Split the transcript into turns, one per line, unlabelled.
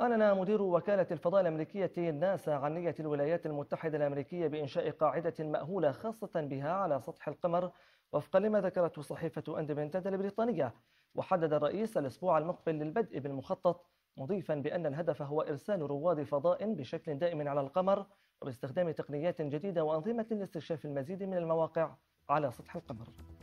أعلن مدير وكالة الفضاء الأمريكية ناسا عن نية الولايات المتحدة الأمريكية بإنشاء قاعدة مأهولة خاصة بها على سطح القمر وفقا لما ذكرته صحيفة اندبندنت البريطانية وحدد الرئيس الأسبوع المقبل للبدء بالمخطط مضيفا بأن الهدف هو إرسال رواد فضاء بشكل دائم على القمر وباستخدام تقنيات جديدة وأنظمة لاستكشاف المزيد من المواقع على سطح القمر